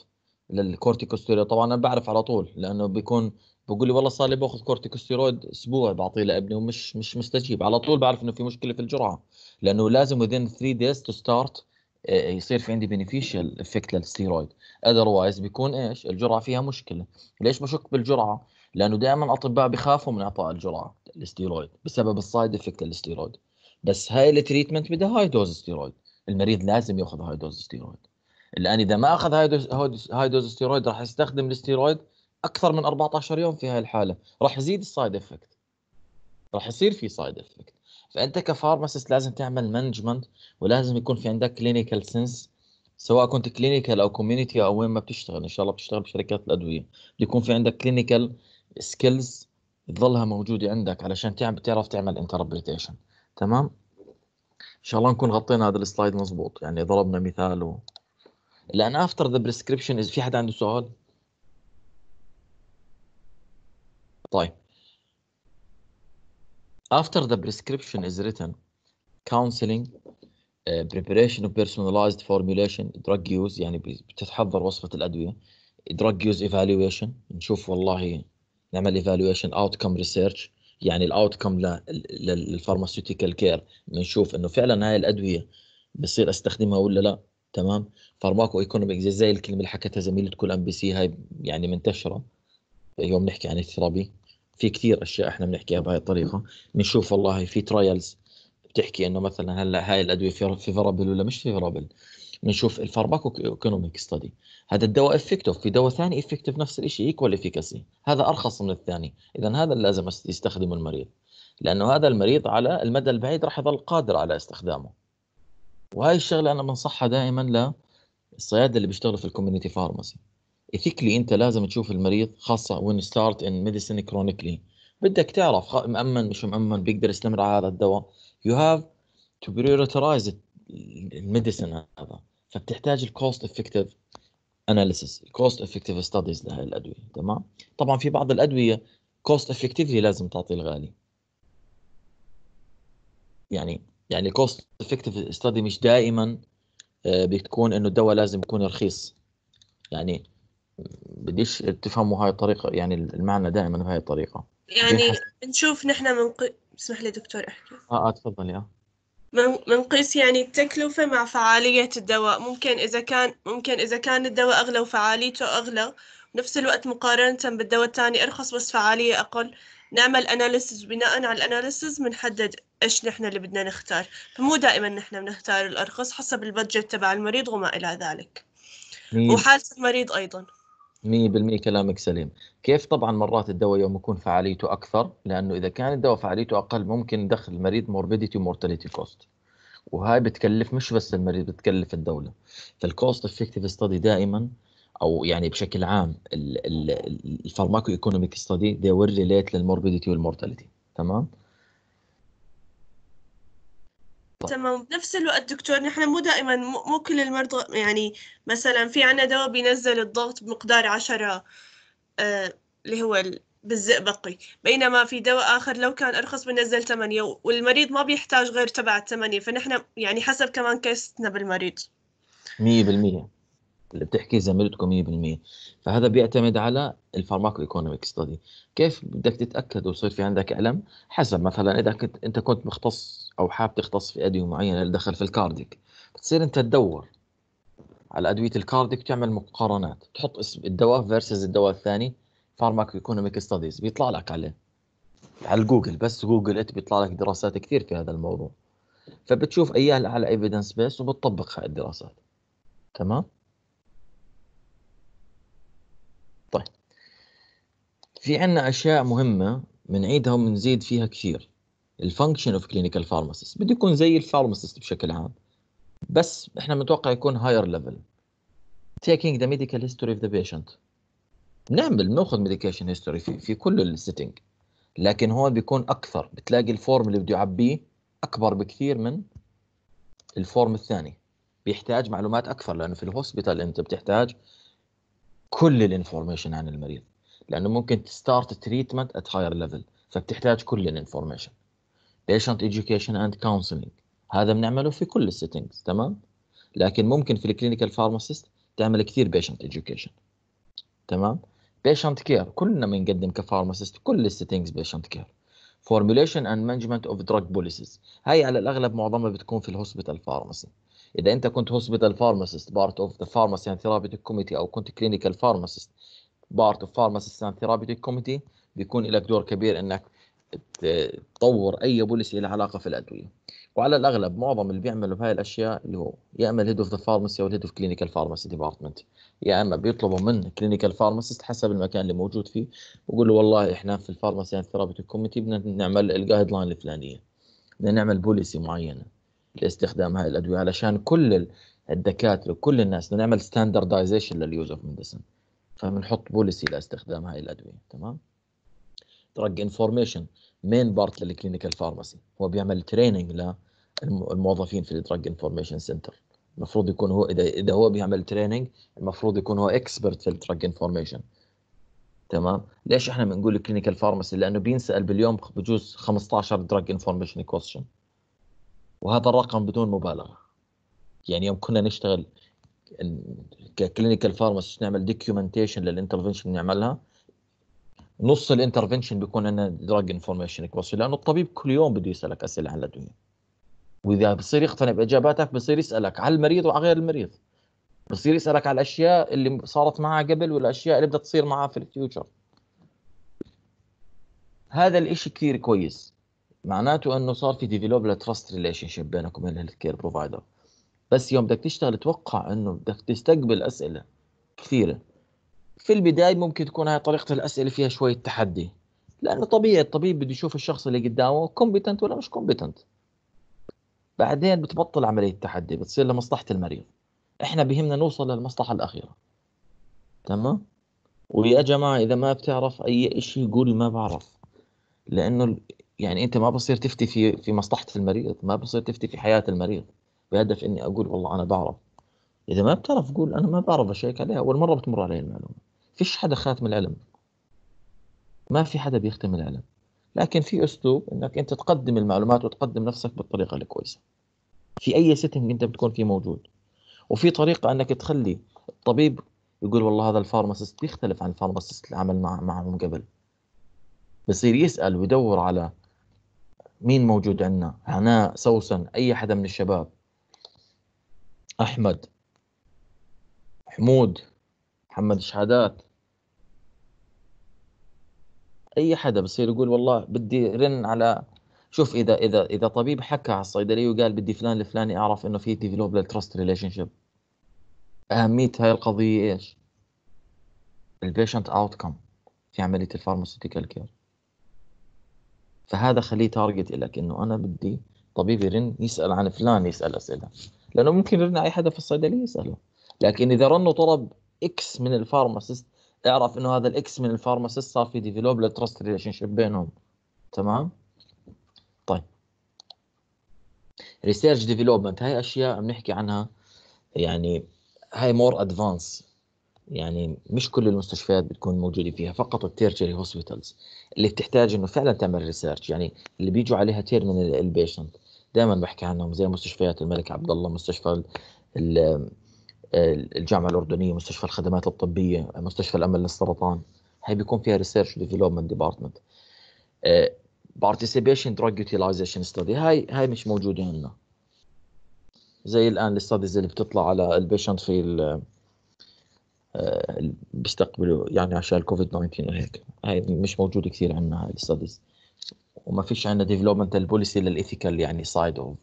للكورتيكوستيرويد طبعا انا بعرف على طول لانه بيكون بقول لي والله صار لي باخذ كورتيكوستيرويد اسبوع بعطيه لابني ومش مش مستجيب على طول بعرف انه في مشكله في الجرعه لانه لازم within 3 days to start يصير في عندي بينيفيشال افكت للستيرويد اذروايز بيكون ايش الجرعه فيها مشكله ليش بشك بالجرعه لانه دائما الاطباء بخافوا من اعطاء الجرعه الستيرويد بسبب السايد افكت للستيرويد بس هاي التريتمنت بدها هاي دوز ستيرويد المريض لازم ياخذ هاي دوز ستيرويد الان اذا ما اخذ هاي دوز هاي دوز ستيرويد راح يستخدم الستيرويد اكثر من 14 يوم في هاي الحاله راح يزيد السايد افكت راح يصير في سايد افكت فانت كفارماسيست لازم تعمل مانجمنت ولازم يكون في عندك كلينيكال سنس سواء كنت كلينيكال او كوميونتي او وين ما بتشتغل ان شاء الله بتشتغل بشركات الادويه يكون في عندك كلينيكال سكيلز تظلها موجوده عندك علشان تعمل بتعرف تعمل انتربريتيشن تمام ان شاء الله نكون غطينا هذا السلايد مزبوط يعني ضربنا مثال و... لان افتر ذا بريسكريبشن في حدا عنده سؤال طيب After the prescription is written, counseling, uh, preparation of personalized formulation, drug use يعني بتتحضر وصفة الأدوية, drug use evaluation نشوف والله نعمل evaluation outcome research يعني الاوتكم للفارماسيوتيكال كير بنشوف انه فعلا هاي الادويه بصير استخدمها ولا لا تمام فارماكو ايكونوميك زي, زي الكلمه اللي حكتها زميلتكم الام بي سي هاي يعني منتشره يوم نحكي عن الثرابي في كثير اشياء احنا بنحكيها بهاي الطريقه بنشوف والله في ترايلز بتحكي انه مثلا هلا هاي الادويه فيفرابل ولا مش فيفرابل بنشوف ايكونوميك ستدي هذا الدواء افكتيف في دواء ثاني افكتيف نفس الشيء ايكوال افيكاسي هذا ارخص من الثاني اذا هذا اللي لازم يستخدمه المريض لانه هذا المريض على المدى البعيد راح يظل قادر على استخدامه وهي الشغله انا بنصحها دائما للصيادله اللي بيشتغلوا في الكوميونتي فارماسي اثيكلي انت لازم تشوف المريض خاصه وين ستارت ان ميديسن كرونيكلي بدك تعرف مأمن مش مأمن بيقدر يستمر على هذا الدواء يو هاف تو بريورترايز الميديسن هذا فبتحتاج الكوست افكتيف اناليسيس الكوست افكتيف ستاديز لهي الادويه تمام طبعا في بعض الادويه كوست افكتيفلي لازم تعطي الغالي يعني يعني كوست افكتيف ستادي مش دائما آه، بتكون انه الدواء لازم يكون رخيص يعني بديش تفهموا هاي الطريقة يعني المعنى دائما بهاي الطريقة يعني بنشوف نحن منق... اسمح لي دكتور احكي اه اه تفضل يا منقيس يعني التكلفة مع فعالية الدواء ممكن إذا كان ممكن إذا كان الدواء أغلى وفعاليته أغلى نفس الوقت مقارنة بالدواء الثاني أرخص بس فعالية أقل نعمل أناليسز بناء على الأناليسز بنحدد إيش نحن اللي بدنا نختار فمو دائما نحن بنختار الأرخص حسب البادجت تبع المريض وما إلى ذلك وحالة المريض أيضا 100% كلامك سليم كيف طبعا مرات الدواء يوم يكون فعاليته اكثر لانه اذا كان الدواء فعاليته اقل ممكن ندخل المريض موربيديتي ومورتاليتي كوست وهاي بتكلف مش بس المريض بتكلف الدوله فالكوست افكتيف ستدي دائما او يعني بشكل عام الفارماكو ايكونوميك ستدي they ريليت relate للموربيديتي والمورتاليتي تمام بالضبط تمام بنفس الوقت دكتور نحن مو دائما مو كل المرضى يعني مثلا في عنا دواء بينزل الضغط بمقدار عشرة آه، اللي هو بالزئبقي بينما في دواء آخر لو كان أرخص بنزل ثمانية والمريض ما بيحتاج غير تبع الثمانية فنحن يعني حسب كمان كيستنا بالمريض 100% اللي بتحكي زميلتكم 100% فهذا بيعتمد على الفارماكو ايكونوميك ستدي كيف بدك تتأكد ويصير في عندك ألم حسب مثلا إذا كنت أنت كنت مختص او حاب تختص في ادويه معينه اللي دخل في الكارديك بتصير انت تدور على ادويه الكارديك تعمل مقارنات تحط اسم الدواء فيرسز الدواء الثاني فارماك ايكونوميك ستاديز بيطلع لك عليه على جوجل بس جوجل ات بيطلع لك دراسات كثير في هذا الموضوع فبتشوف اياها على ايفيدنس بيس وبتطبق هاي الدراسات تمام طيب في عنا اشياء مهمه بنعيدها وبنزيد فيها كثير الفانكشن اوف كلينيكال فارماسيست بده يكون زي الفارماسيست بشكل عام بس احنا متوقع يكون هاير ليفل تيكينج ذا ميديكال هيستوري اوف ذا بيشنت بنعمل بناخذ ميديكيشن هيستوري في, في كل السيتنج لكن هون بيكون اكثر بتلاقي الفورم اللي بده يعبيه اكبر بكثير من الفورم الثاني بيحتاج معلومات اكثر لانه في الهوسبيتال انت بتحتاج كل الانفورميشن عن المريض لانه ممكن تستارت تريتمنت ات هاير ليفل فبتحتاج كل الانفورميشن patient education and counseling هذا بنعمله في كل السيتنجز تمام لكن ممكن في الكلينيكال فارماسيست تعمل كثير patient education تمام patient care كلنا بنقدم كفارماسيست كل السيتنجز patient care formulation and management of drug policies هاي على الاغلب معظمها بتكون في الهوسبيتال فارماسي اذا انت كنت هوسبيتال فارماسيست بارت اوف ذا فارماسي اند ثيرابيوتيك كوميتي او كنت كلينيكال فارماسيست بارت اوف فارماسيست اند ثيرابيوتيك كوميتي بيكون لك دور كبير انك تطور اي بوليسي لها علاقه في الادويه وعلى الاغلب معظم اللي بيعملوا هاي الاشياء اللي هو يا اما الهيد اوف ذا فارماسي او الهيد اوف كلينيكال فارماسي ديبارتمنت يا اما بيطلبوا من كلينيكال فارماسيست حسب المكان اللي موجود فيه بقول له والله احنا في الفارماسي اند ثيرابيوتيك كوميتي بدنا نعمل الجايد لاين الفلانيه بدنا نعمل بوليسي معينه لاستخدام هاي الادويه علشان كل الدكاتره وكل الناس بدنا نعمل ستاندردايزيشن لليوز اوف ميديسن فبنحط بوليسي لاستخدام هاي الادويه تمام دراج انفورميشن مين بارت للكلينيكال فارماسي هو بيعمل تريننج للموظفين في الدراج انفورميشن سنتر المفروض يكون هو اذا اذا هو بيعمل تريننج المفروض يكون هو اكسبرت في الدراج انفورميشن تمام ليش احنا بنقول كلينيكال فارماسي لانه بينسال باليوم بجوز 15 دراج انفورميشن كويشن وهذا الرقم بدون مبالغه يعني يوم كنا نشتغل ككلينيكال فارماسي نعمل دوكيومنتيشن للانترفنشن نعملها نص الانترفنشن بيكون عندنا دراج انفورميشن يكبسوا لانه الطبيب كل يوم بده يسالك اسئله عن الادويه واذا بصير يقتنع باجاباتك بصير يسالك على المريض وعلى غير المريض بصير يسالك على الاشياء اللي صارت معها قبل والاشياء اللي بدها تصير معها في الفيوتشر هذا الاشي كثير كويس معناته انه صار في ديفلوب لتراست ريليشن شيب بينك وبين الهيلث كير بروفايدر بس يوم بدك تشتغل توقع انه بدك تستقبل اسئله كثيره في البدايه ممكن تكون هاي طريقه الاسئله فيها شويه تحدي لانه طبيعي الطبيب بده يشوف الشخص اللي قدامه كومبتنت ولا مش كومبتنت بعدين بتبطل عمليه التحدي بتصير لمصلحه المريض احنا بهمنا نوصل للمصلحه الاخيره تمام ويا جماعه اذا ما بتعرف اي شيء قول ما بعرف لانه يعني انت ما بصير تفتي في في مصلحه المريض ما بصير تفتي في حياه المريض بهدف اني اقول والله انا بعرف اذا ما بتعرف قول انا ما بعرف اشيك عليها اول مره بتمر علي المعلومه فيش حدا خاتم العلم ما في حدا بيختم العلم لكن في اسلوب انك انت تقدم المعلومات وتقدم نفسك بالطريقه الكويسه في اي سيتنج انت بتكون فيه موجود وفي طريقه انك تخلي الطبيب يقول والله هذا الفارماسيست بيختلف عن الفارماسيست اللي عمل معهم معه من قبل بصير يسال ويدور على مين موجود عندنا هناء سوسن اي حدا من الشباب احمد حمود محمد شهادات اي حدا بصير يقول والله بدي رن على شوف اذا اذا اذا طبيب حكى على الصيدليه وقال بدي فلان الفلاني اعرف انه في ديفلوب للتراست ريليشن شيب اهميه هاي القضيه ايش؟ البيشنت اوت كم في عمليه الفارماسيوتيكال كير فهذا خليه تارجت لك انه انا بدي طبيب يرن يسال عن فلان يسال اسئله لانه ممكن يرن اي حدا في الصيدليه يساله لكن اذا رنوا طلب اكس من الفارماسيست اعرف انه هذا الاكس من الفارماسيست صار في ديفلوب للتراست ريليشن شيب بينهم تمام طيب ريسيرش ديفلوبمنت هاي اشياء بنحكي عنها يعني هاي مور ادفانس يعني مش كل المستشفيات بتكون موجوده فيها فقط التيرجري هوسبيتالز اللي بتحتاج انه فعلا تعمل ريسيرش يعني اللي بيجوا عليها تير من البيشنت دائما بحكي عنهم زي مستشفيات الملك عبد الله مستشفى الجامعه الاردنيه مستشفى الخدمات الطبيه مستشفى الامل للسرطان هاي بيكون فيها ريسيرش ديفلوبمنت ديبارتمنت بارتيسيبيشن دراج يوتيلايزيشن ستدي هاي هاي مش موجوده عندنا زي الان الستاديز اللي بتطلع على البيشنت في آه، ال بيستقبلوا يعني عشان الكوفيد 19 وهيك هاي مش موجوده كثير عندنا هاي الستاديز وما فيش عندنا ديفلوبمنت البوليسي للايثيكال يعني سايد اوف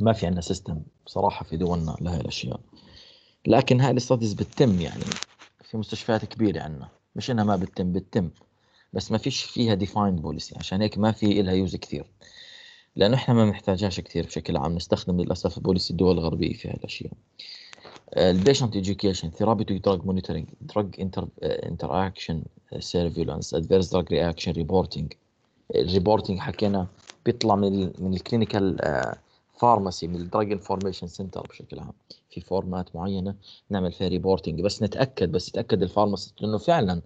ما في عندنا سيستم بصراحه في دولنا لهي الاشياء لكن هاي الاستاديز بتتم يعني في مستشفيات كبيره عندنا مش انها ما بتتم بتتم بس ما فيش فيها ديفايند بوليسي عشان هيك ما في إلها يوز كثير لانه احنا ما بنحتاجهاش كثير بشكل عام نستخدم للاسف بوليسي الدول الغربيه في هاي الاشياء البيشنت ثيرابي ثيرابيتي دراج مونيتورنج دراج انتر اكشن سيرفيلانس ادفيرس دراج رياكشن ريبورتنج الريبورتنج حكينا بيطلع من من الكلينيكال فارماسي من الدراج انفورميشن سنتر بشكل عام في فورمات معينه نعمل فيها ريبورتنج بس نتاكد بس يتاكد الفارماسي انه فعلا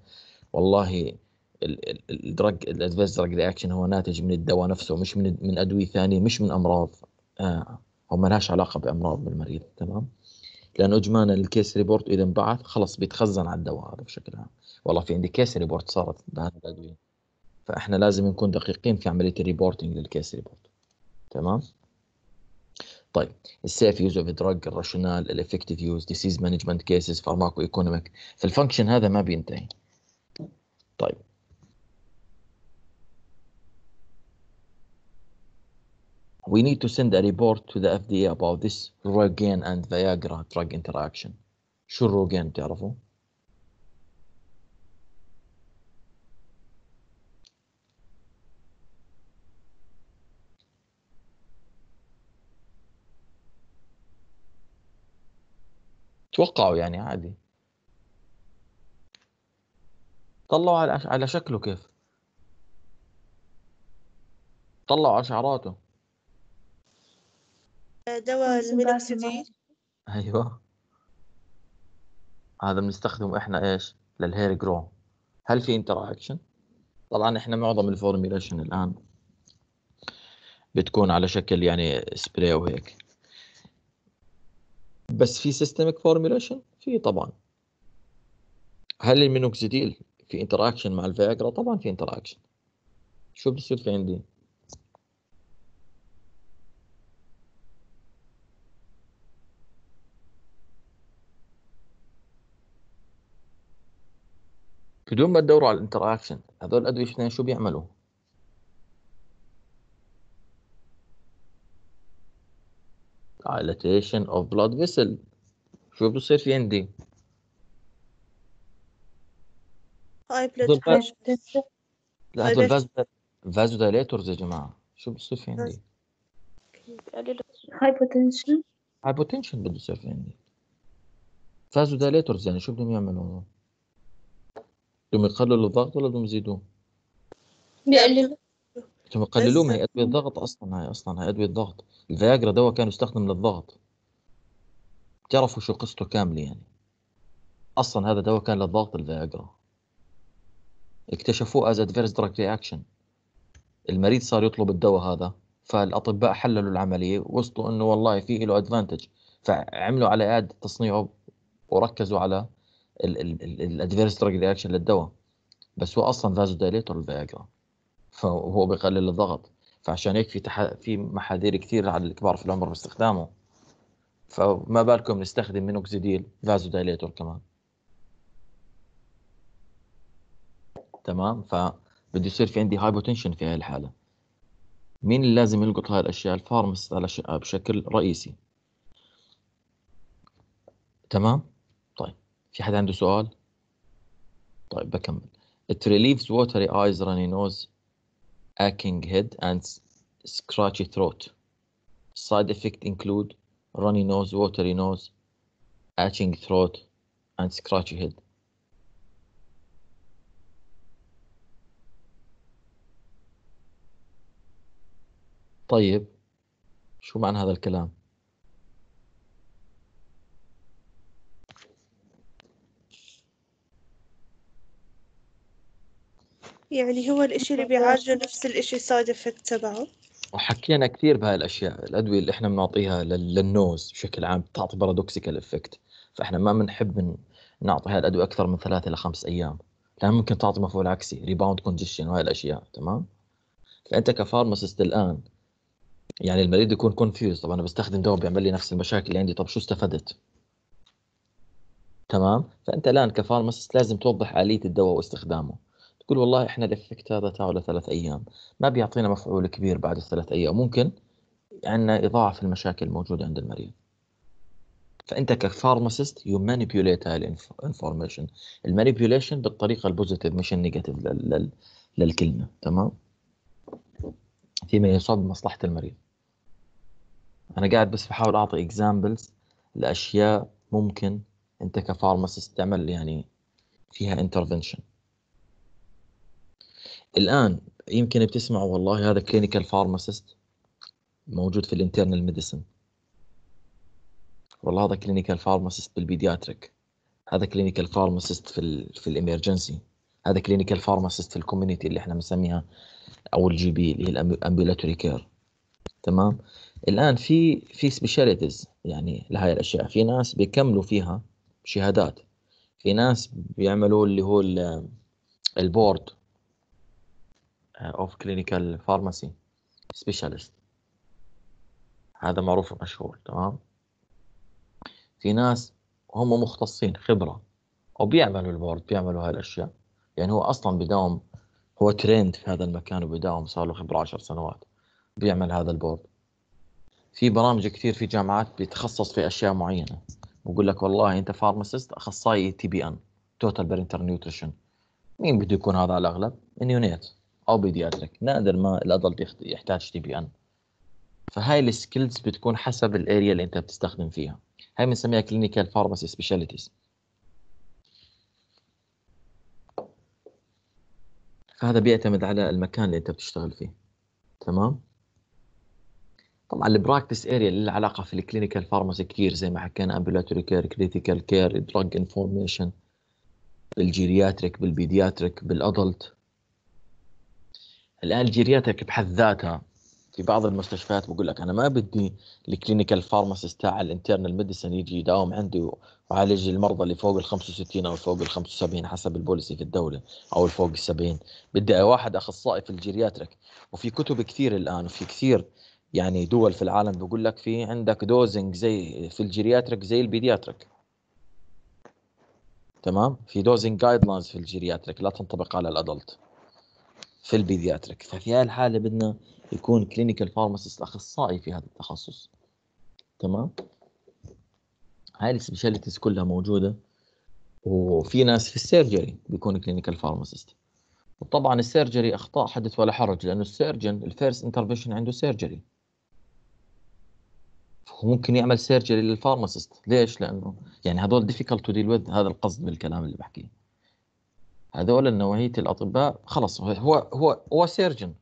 والله الدراج الادفايس دراج رياكشن هو ناتج من الدواء نفسه مش من من ادويه ثانيه مش من امراض آه او ما لهاش علاقه بامراض بالمريض تمام لانه اجمالا الكيس ريبورت اذا انبعث خلص بيتخزن على الدواء هذا بشكل عام والله في عندي كيس ريبورت صارت بهذه الادويه فاحنا لازم نكون دقيقين في عمليه الريبورتنج للكيس ريبورت تمام طيب السيف يوز اوف دراج الراشونال الافكتيف يوز ديسيز مانجمنت كيسز فارماكو ايكونوميك فالفانكشن هذا ما بينتهي طيب we need to send a report to the FDA about this Rogaine and Viagra drug interaction. شو الروجين بتعرفوا؟ توقعوا يعني عادي طلعوا على على شكله كيف طلعوا على شعراته دواء المينوكسيديل ايوه هذا بنستخدمه احنا ايش للهير جرو هل في انتر اكشن طبعا احنا معظم الفورميليشن الان بتكون على شكل يعني سبراي وهيك بس في سيستمك فورميوليشن في طبعا هل المينوكسيديل في انتراكشن مع الفياجرا طبعا في انتراكشن شو بصير في عندي بدون ما تدوروا على الانتراكشن هذول الادويه شو بيعملوا dilatation of blood vessel شو بصير في عندي؟ هاي بلاد بريشر لا يا جماعة شو بصير في عندي؟ هايبوتنشن هايبوتنشن بده يصير في عندي فازو دايليتورز يعني شو بدهم يعملوا؟ بدهم يقللوا الضغط ولا بدهم يزيدوه؟ بيقللوا هم يقللوه ما هي ادويه ضغط اصلا هي اصلا هي ادويه ضغط الفياجرا دواء كان يستخدم للضغط تعرفوا شو قصته كامله يعني اصلا هذا دواء كان للضغط الفياجرا اكتشفوه از ادفيرس دراج رياكشن المريض صار يطلب الدواء هذا فالاطباء حللوا العمليه وصلوا انه والله في له ادفانتج فعملوا على اعاده تصنيعه وركزوا على الادفيرس دراج رياكشن للدواء بس هو اصلا فازو دايليتور الفياجرا فهو بيقلل الضغط فعشان هيك في تح... في محاذير كثير على الكبار في العمر باستخدامه فما بالكم نستخدم مينوكسيديل فازو دايليتور كمان تمام فبده يصير في عندي هايبوتنشن في هاي الحاله مين اللي لازم يلقط هاي الاشياء الفارمست على ش... بشكل رئيسي تمام طيب في حد عنده سؤال طيب بكمل it relieves watery eyes runny nose aching head, and scratchy throat. Side effects include runny nose, watery nose, aching throat, and scratchy head. طيب شو معنى هذا الكلام؟ يعني هو الإشي اللي بيعالجه نفس الإشي السايد افكت تبعه وحكينا كثير بهاي الاشياء الادويه اللي احنا بنعطيها للنوز بشكل عام بتعطي بارادوكسيكال افكت فاحنا ما بنحب نعطي هاي الادويه اكثر من ثلاثة الى خمس ايام لان ممكن تعطي مفعول عكسي ريباوند كونجيشن وهي الاشياء تمام فانت كفارماسيست الان يعني المريض يكون كونفيوز طب انا بستخدم دواء بيعمل لي نفس المشاكل اللي عندي طب شو استفدت تمام فانت الان كفارماسيست لازم توضح اليه الدواء واستخدامه تقول والله احنا الافكت هذا تاوله ثلاث ايام ما بيعطينا مفعول كبير بعد الثلاث ايام ممكن عندنا اضاعه في المشاكل الموجوده عند المريض فانت كفارماسيست يو مانيبيوليت هاي الانفورميشن المانيبيوليشن بالطريقه البوزيتيف مش النيجاتيف للكلمه تمام فيما يصب بمصلحه المريض انا قاعد بس بحاول اعطي اكزامبلز لاشياء ممكن انت كفارماسيست تعمل يعني فيها انترفنشن الان يمكن بتسمعوا والله هذا كلينيكال فارماسيست موجود في الانترنال ميديسن والله هذا كلينيكال فارماسيست بالبيدياتريك هذا كلينيكال فارماسيست في الـ في الامرجنسي هذا كلينيكال فارماسيست في الكوميونتي اللي احنا بنسميها او الجي بي اللي هي الامبيلاتوري كير تمام الان في في سبيشاليتيز يعني لهي الاشياء في ناس بيكملوا فيها شهادات في ناس بيعملوا اللي هو البورد اوف كلينيكال فارماسي سبيشالست هذا معروف ومشهور تمام في ناس هم مختصين خبره وبيعملوا البورد بيعملوا هاي الاشياء يعني هو اصلا بداوم هو ترند في هذا المكان وبداوم صار له خبره 10 سنوات بيعمل هذا البورد في برامج كثير في جامعات بيتخصص في اشياء معينه بقول لك والله انت فارماسيست اخصائي تي بي ان توتال برينتر نيوتريشن مين بده يكون هذا على الاغلب؟ النيونيت او بيدياتريك نادر ما الادلت يحتاج تي بي ان فهاي السكيلز بتكون حسب الاريا اللي انت بتستخدم فيها هاي بنسميها كلينيكال فارماسي سبيشاليتيز فهذا بيعتمد على المكان اللي انت بتشتغل فيه تمام طبعا البراكتس اريا اللي لها علاقه في الكلينيكال فارماسي كثير زي ما حكينا امبيلاتوري كير كريتيكال كير دراج انفورميشن بالجيرياتريك بالبيدياتريك بالادلت الان الجيرياتريك بحد ذاتها في بعض المستشفيات بقول لك انا ما بدي الكلينيكال فارماسيست تاع الانترنال ميديسن يجي يداوم عندي ويعالج المرضى اللي فوق ال 65 او فوق ال 75 حسب البوليسي في الدوله او فوق ال 70 بدي واحد اخصائي في الجيرياتريك وفي كتب كثير الان وفي كثير يعني دول في العالم بقول لك في عندك دوزنج زي في الجيرياتريك زي البيدياتريك تمام في دوزنج جايد لاينز في الجيرياتريك لا تنطبق على الادلت في البيدياتريك ففي هاي الحاله بدنا يكون كلينيكال فارماسيست اخصائي في هذا التخصص تمام هاي السبيشاليتيز كلها موجوده وفي ناس في السيرجري بيكون كلينيكال فارماسيست وطبعا السيرجري اخطاء حدث ولا حرج لانه السيرجن الفيرست انترفيشن عنده سيرجري ممكن يعمل سيرجري للفارماسيست ليش لانه يعني هذول ديفيكالت تو ديل وذ هذا القصد بالكلام اللي بحكيه هذول النوعيه الاطباء خلاص هو هو هو سيرجن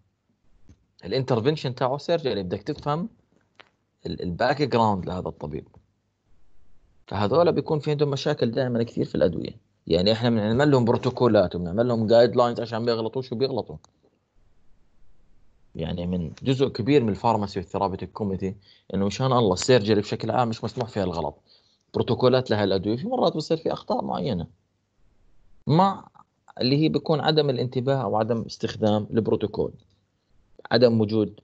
الانترفنشن تاعه اللي يعني بدك تفهم الباك جراوند لهذا الطبيب فهذول بيكون في عندهم مشاكل دائما كثير في الادويه يعني احنا بنعمل لهم بروتوكولات وبنعمل لهم جايد لاينز عشان ما يغلطوش وبيغلطوا يعني من جزء كبير من الفارماسي والثيرابيتيك كوميتي انه مشان الله السيرجري بشكل عام مش مسموح فيها الغلط بروتوكولات لها الادويه في مرات بصير في اخطاء معينه مع اللي هي بيكون عدم الانتباه او عدم استخدام البروتوكول عدم وجود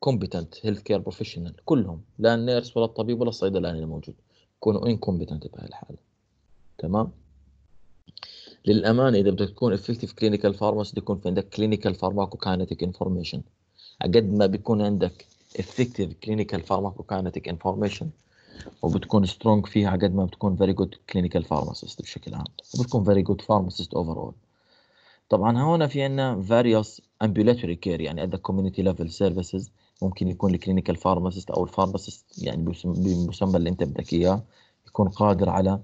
كومبتنت هيلث كير بروفيشنال كلهم لا النيرس ولا الطبيب ولا الصيدلاني الموجود يكونوا انكومبتنت بهاي الحاله تمام للامانه اذا بدك تكون افكتيف كلينيكال فارماسي يكون في عندك كلينيكال فارماكوكاينتيك انفورميشن قد ما بيكون عندك افكتيف كلينيكال فارماكوكاينتيك انفورميشن وبتكون سترونج فيها قد ما بتكون فيري جود كلينيكال فارماسيست بشكل عام وبتكون فيري جود فارماسيست اوفر اول طبعا هون في عندنا various ambulatory care يعني عندك community level services ممكن يكون الكلينيكال فارماسيست او الفارماسيست يعني بالمسمى اللي انت بدك اياه يكون قادر على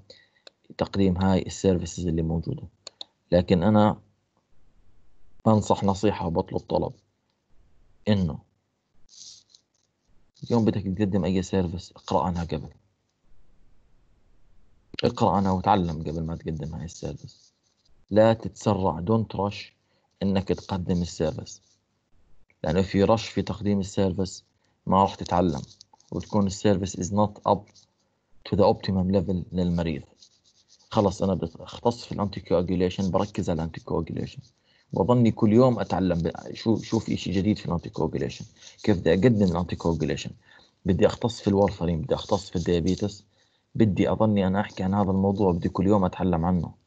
تقديم هاي السيرفيسز اللي موجوده لكن انا بنصح نصيحه وبطلب طلب انه يوم بدك تقدم اي سيرفيس اقرا عنها قبل اقرا عنها وتعلم قبل ما تقدم هاي السيرفيس لا تتسرع دونت رش انك تقدم السيرفيس لانه في رش في تقديم السيرفيس ما راح تتعلم وتكون السيرفيس از نوت اب تو ذا اوبتيمم ليفل للمريض خلص انا بختص في الانتي كواجوليشن بركز على الانتي كواجوليشن واظني كل يوم اتعلم شو شوف شيء جديد في الانتي كواجوليشن كيف بدي اقدم الانتي كواجوليشن بدي اختص في الورفرين بدي اختص في الديابيتس بدي اظني انا احكي عن هذا الموضوع بدي كل يوم اتعلم عنه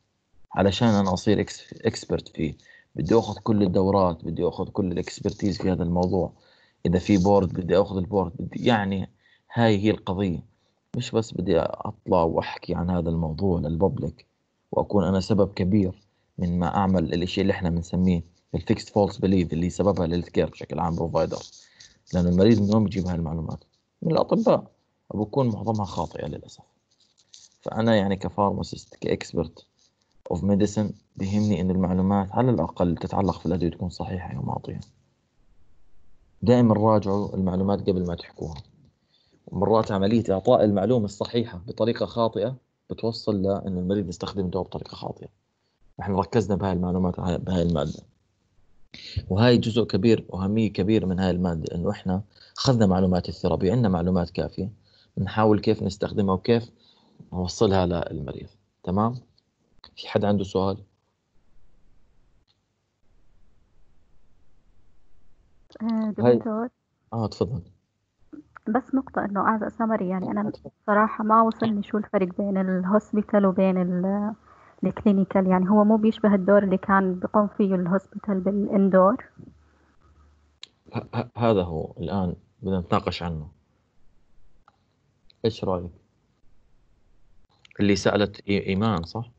علشان انا اصير اكسبرت فيه بدي اخذ كل الدورات بدي اخذ كل الاكسبرتيز في هذا الموضوع اذا في بورد بدي اخذ البورد بدي يعني هاي هي القضيه مش بس بدي اطلع واحكي عن هذا الموضوع للببليك واكون انا سبب كبير من ما اعمل الاشي اللي احنا بنسميه الفيكست فولس بليف اللي سببها الهيلث كير بشكل عام بروفايدر لانه المريض من وين بجيب هاي المعلومات؟ من الاطباء وبكون معظمها خاطئه للاسف فانا يعني كفارماسيست كاكسبرت اوف ميديسن بيهمني ان المعلومات على الأقل تتعلق في الأدوية تكون صحيحة يوم يعني أعطيها دائما راجعوا المعلومات قبل ما تحكوها ومرات عملية إعطاء المعلومة الصحيحة بطريقة خاطئة بتوصل لأن المريض يستخدم دواء بطريقة خاطئة احنا ركزنا بهاي المعلومات بهاي المادة وهاي جزء كبير وأهمية كبيرة من هاي المادة إنه احنا أخذنا معلومات الثيرابي عندنا معلومات كافية نحاول كيف نستخدمها وكيف نوصلها للمريض تمام في حد عنده سؤال آه، هاي اه تفضل بس نقطة إنه أعزائي سمري يعني أنا صراحة ما وصلني شو الفرق بين الهوسبيتال وبين الكلينيكال يعني هو مو بيشبه الدور اللي كان بيقوم فيه الهوسبيتال بالإندور هذا هو الآن بدنا نتناقش عنه إيش رأيك؟ اللي سألت إيمان صح؟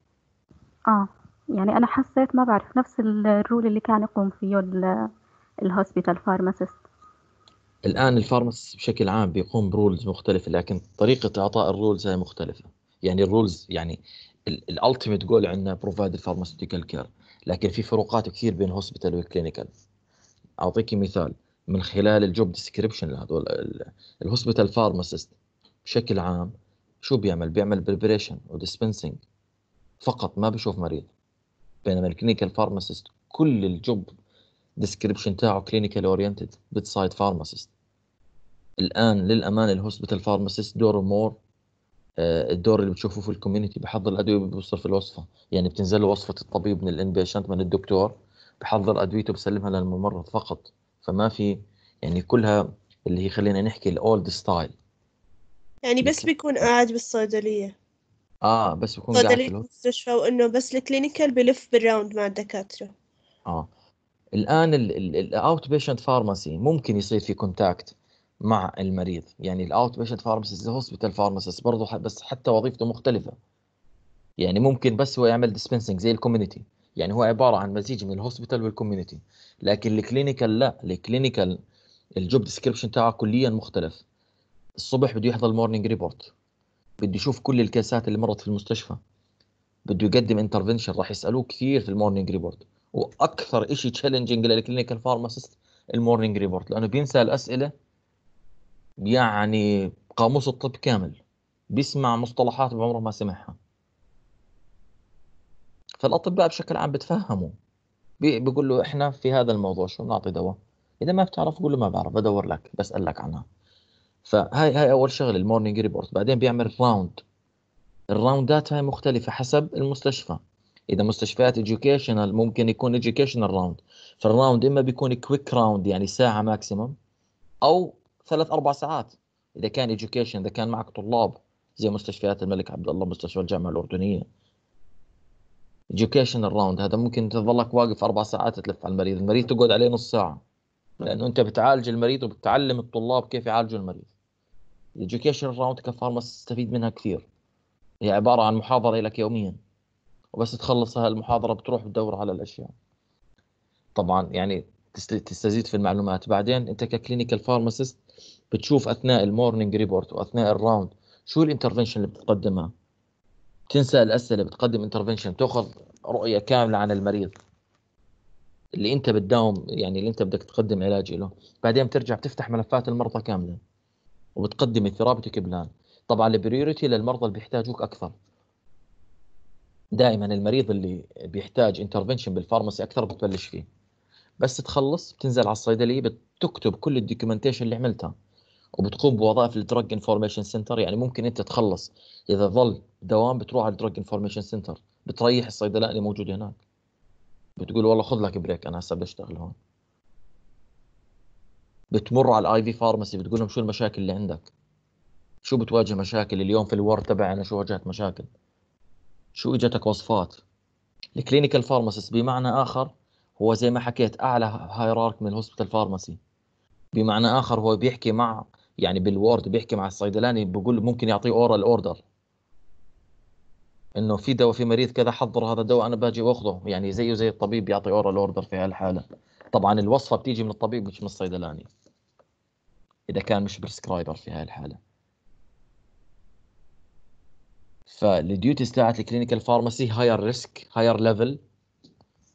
آه. يعني أنا حسّيت ما بعرف نفس الرول اللي كان يقوم فيه الهوسبيتال فارماسيست الآن الفارماسيست بشكل عام بيقوم برولز مختلفة لكن طريقة إعطاء الرولز هي مختلفة يعني الرولز يعني الالتيميت جول عندنا بروفايد الفارماسيوتيكال كير لكن في فروقات كثير بين هوسبيتال والكلينيكال أعطيك مثال من خلال الجوب ديسكريبشن لهذول الهوسبيتال فارماسيست بشكل عام شو بيعمل؟ بيعمل بريبريشن وديسبنسنج فقط ما بشوف مريض بينما الكلينيكال فارماسيست كل الجوب ديسكريبشن تاعه كلينيكال اورينتد سايد فارماسيست الان للامانه الهوسبيتال فارماسيست دوره مور آه، الدور اللي بتشوفوه في الكوميونتي بحضر الادويه بيوصل في الوصفه يعني بتنزل له وصفه الطبيب من الان بيشنت من الدكتور بحضر ادويته بسلمها للممرض فقط فما في يعني كلها اللي هي خلينا نحكي الاولد ستايل يعني بس بيكون قاعد بالصيدليه اه بس بكون قاعد في المستشفى وانه بس الكلينيكال بلف بالراوند مع الدكاتره اه الان الاوت بيشنت فارماسي ممكن يصير في كونتاكت مع المريض يعني الاوت بيشنت زي هوسبيتال فارماسيست برضه بس حتى وظيفته مختلفه يعني ممكن بس هو يعمل ديسبنسنج زي الكوميونتي يعني هو عباره عن مزيج من الهوسبيتال والكوميونتي لكن الكلينيكال لا الكلينيكال الجوب ديسكربشن تاعه كليا مختلف الصبح بده يحضر المورنينج ريبورت بده يشوف كل الكاسات اللي مرت في المستشفى بده يقدم انترفنشن راح يسالوه كثير في المورنينج ريبورت واكثر شيء تشالنجينج للكلينيكال فارماسيست المورنينج ريبورت لانه بينسى الاسئله يعني قاموس الطب كامل بيسمع مصطلحات بعمره ما سمعها فالاطباء بشكل عام بتفهموا بيقول له احنا في هذا الموضوع شو نعطي دواء اذا ما بتعرف قول له ما بعرف بدور لك بسال لك عنها فهاي هاي اول شغله المورنينج ريبورت بعدين بيعمل راوند الراوندات هاي مختلفه حسب المستشفى اذا مستشفيات اديوكيشنال ممكن يكون اديوكيشنال راوند فالراوند اما بيكون كويك راوند يعني ساعه ماكسيمم او ثلاث اربع ساعات اذا كان اديوكيشن اذا كان معك طلاب زي مستشفيات الملك عبد الله مستشفى الجامعه الاردنيه educational راوند هذا ممكن تظلك واقف اربع ساعات تلف على المريض المريض تقعد عليه نص ساعه لانه انت بتعالج المريض وبتعلم الطلاب كيف يعالجوا المريض الإديوكيشن راوند كفارماس تستفيد منها كثير هي عبارة عن محاضرة لك يوميا وبس تخلص المحاضرة بتروح بتدور على الأشياء طبعا يعني تستزيد في المعلومات بعدين انت ككلينيكال فارماسيست بتشوف اثناء المورنينج ريبورت واثناء الراوند شو الانترفنشن اللي بتقدمها تنسى الاسئله بتقدم انترفنشن تاخذ رؤيه كامله عن المريض اللي انت بتداوم يعني اللي انت بدك تقدم علاج له بعدين بترجع بتفتح ملفات المرضى كامله وبتقدمي ثيرابيتك بلان طبعا البريوريتي للمرضى اللي بيحتاجوك اكثر دائما المريض اللي بيحتاج انترفنشن بالفارماسي اكثر بتبلش فيه بس تخلص بتنزل على الصيدليه بتكتب كل الدوكيومنتيشن اللي عملتها وبتقوم بوظائف الدراج انفورميشن سنتر يعني ممكن انت تخلص اذا ظل دوام بتروح على الدراج انفورميشن سنتر بتريح الصيدلاء اللي موجود هناك بتقول والله خذ لك بريك انا هسه بدي اشتغل هون بتمر على الاي في فارماسي بتقول لهم شو المشاكل اللي عندك شو بتواجه مشاكل اليوم في الورد تبعنا شو واجهت مشاكل شو اجتك وصفات الكلينيكال فارماسيست بمعنى اخر هو زي ما حكيت اعلى هايرارك من الهوسبيتال فارماسي بمعنى اخر هو بيحكي مع يعني بالوورد بيحكي مع الصيدلاني بقول ممكن يعطيه اورال اوردر انه في دواء في مريض كذا حضر هذا الدواء انا باجي واخذه يعني زيه زي الطبيب بيعطي اورال اوردر في هالحاله طبعا الوصفه بتيجي من الطبيب مش من الصيدلاني اذا كان مش برسكرايبر في هاي الحاله فالديوتيز تاعت الكلينيكال فارماسي هاير ريسك هاير ليفل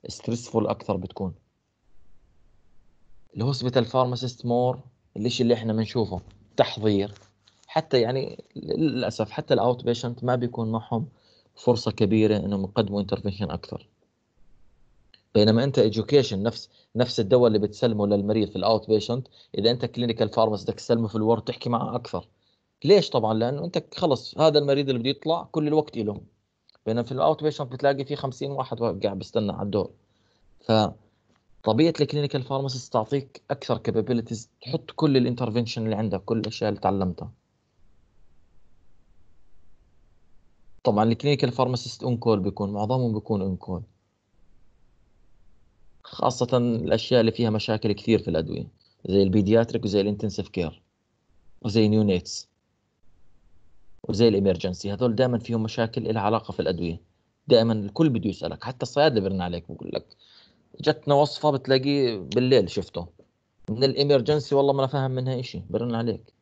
ستريسفول اكثر بتكون الهوسبيتال فارماسيست مور الشيء اللي احنا بنشوفه تحضير حتى يعني للاسف حتى الاوت بيشنت ما بيكون معهم فرصه كبيره انهم يقدموا انترفيشن اكثر بينما انت education نفس نفس الدواء اللي بتسلمه للمريض في الاوت بيشنت اذا انت كلينيكال فارماس بدك تسلمه في الورد تحكي معه اكثر ليش طبعا لانه انت خلص هذا المريض اللي بده يطلع كل الوقت له بينما في الاوت بيشنت بتلاقي في 50 واحد قاعد بيستنى على الدور ف طبيعه الكلينيكال فارماسيست تعطيك اكثر كابابيلتيز تحط كل الانترفنشن اللي عندك كل الاشياء اللي تعلمتها طبعا الكلينيكال فارماسيست اون كول بيكون معظمهم بيكون اون كول خاصة الأشياء اللي فيها مشاكل كثير في الأدوية زي البيدياتريك وزي الانتنسيف كير وزي نيونيتس وزي الإمرجنسي هذول دائما فيهم مشاكل لها علاقة في الأدوية دائما الكل بده يسألك حتى الصيادلة بيرن عليك بقول لك جتنا وصفة بتلاقيه بالليل شفته من الإمرجنسي والله ما أنا فاهم منها شيء برن عليك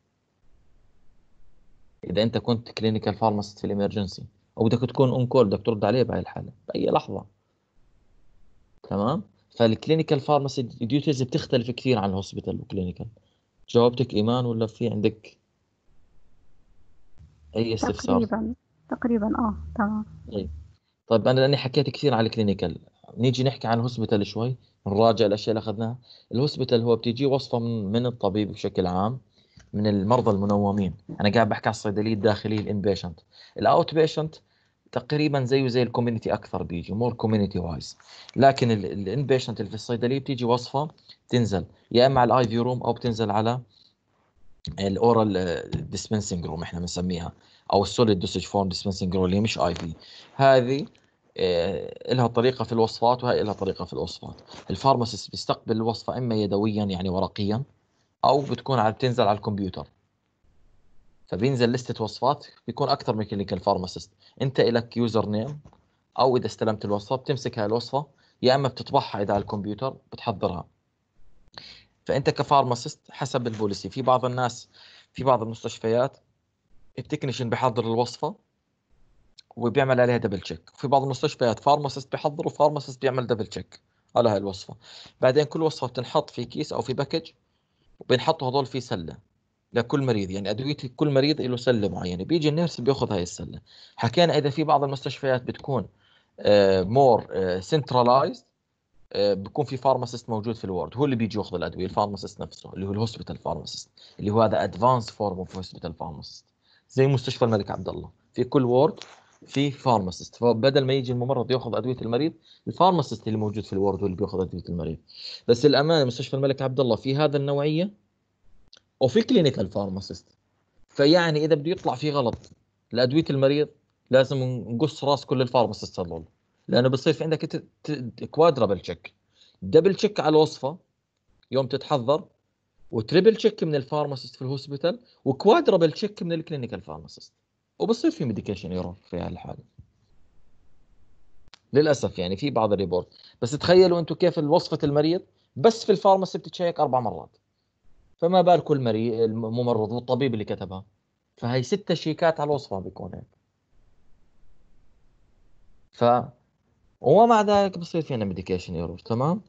إذا أنت كنت كلينيكال فارماست في الإمرجنسي أو بدك تكون أون كول بدك ترد عليه بهي الحالة بأي لحظة تمام فالكلينيكال فارماسي ديوتيز بتختلف كثير عن الهوسبيتال والكلينيكال جاوبتك ايمان ولا في عندك اي استفسار تقريبا تقريبا اه تمام طيب, طيب، انا لاني حكيت كثير على الكلينيكال نيجي نحكي عن الهوسبيتال شوي نراجع الاشياء اللي اخذناها الهوسبيتال هو بتيجي وصفه من, من الطبيب بشكل عام من المرضى المنومين انا قاعد بحكي على الصيدليه الداخليه الان بيشنت الاوت بيشنت تقريبا زيه زي الكوميونتي اكثر بيجي مور كوميونتي وايز لكن الان بيشنت اللي في الصيدليه بتيجي وصفه تنزل يا اما على الاي في روم او بتنزل على الاورال ديسبنسنج روم احنا بنسميها او السوليد دوسج فورم ديسبنسنج روم اللي مش اي في هذه آه، لها طريقه في الوصفات وهي لها طريقه في الوصفات الفارماسيست بيستقبل الوصفه اما يدويا يعني ورقيا او بتكون على بتنزل على الكمبيوتر فبينزل لستة وصفات بيكون أكثر من كلينيكال فارماسيست أنت إلك يوزر نيم أو إذا استلمت الوصفة بتمسك هاي الوصفة يا إما بتطبعها إذا على الكمبيوتر بتحضرها فأنت كفارماسيست حسب البوليسي في بعض الناس في بعض المستشفيات التكنيشن بحضر الوصفة وبيعمل عليها دبل تشيك في بعض المستشفيات فارماسيست بحضر وفارماسيست بيعمل دبل تشيك على هاي الوصفة بعدين كل وصفة بتنحط في كيس أو في باكج وبنحطوا هذول في سلة لكل مريض يعني ادويه كل مريض له سله معينه بيجي النيرس بياخذ هاي السله حكينا اذا في بعض المستشفيات بتكون مور آه، سنترلايزد آه، آه، بكون في فارماسيست موجود في الورد هو اللي بيجي ياخذ الادويه الفارماسيست نفسه اللي هو الهوسبيتال فارماسيست اللي هو هذا ادفانس فورم اوف هوسبيتال فارماسيست زي مستشفى الملك عبد الله في كل وورد في فارماسيست فبدل ما يجي الممرض ياخذ ادويه المريض الفارماسيست اللي موجود في الورد هو اللي بياخذ ادويه المريض بس الامانه مستشفى الملك عبد الله في هذا النوعيه وفي كلينيكال فارماسيست فيعني اذا بده يطلع في غلط لادويه المريض لازم نقص راس كل الفارماسيست هذول لانه بصير في عندك كوادربل تشيك دبل تشيك على الوصفه يوم تتحضر وتريبل تشيك من الفارماسيست في الهوسبيتال وكوادربل تشيك من الكلينيكال فارماسيست وبصير في ميديكيشن ايرور في هالحاله للاسف يعني في بعض الريبورت بس تخيلوا انتم كيف وصفه المريض بس في الفارماسي بتتشيك اربع مرات فما بالك المريء الممرض والطبيب اللي كتبها فهي ست شيكات على الوصفه بيكون هيك ف ومع ذلك بصير فينا ميديكيشن ايرور تمام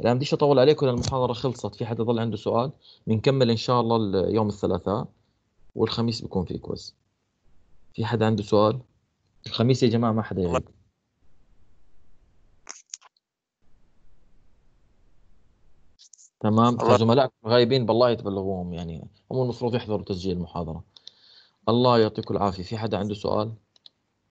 الان بديش اطول عليكم لان المحاضره خلصت في حدا ضل عنده سؤال بنكمل ان شاء الله يوم الثلاثاء والخميس بيكون في كويز في حدا عنده سؤال الخميس يا جماعه ما حدا يعيد تمام فزملائك غايبين بالله يتبلغوهم يعني هم المفروض يحضروا تسجيل المحاضرة الله يعطيكم العافية في حدا عنده سؤال؟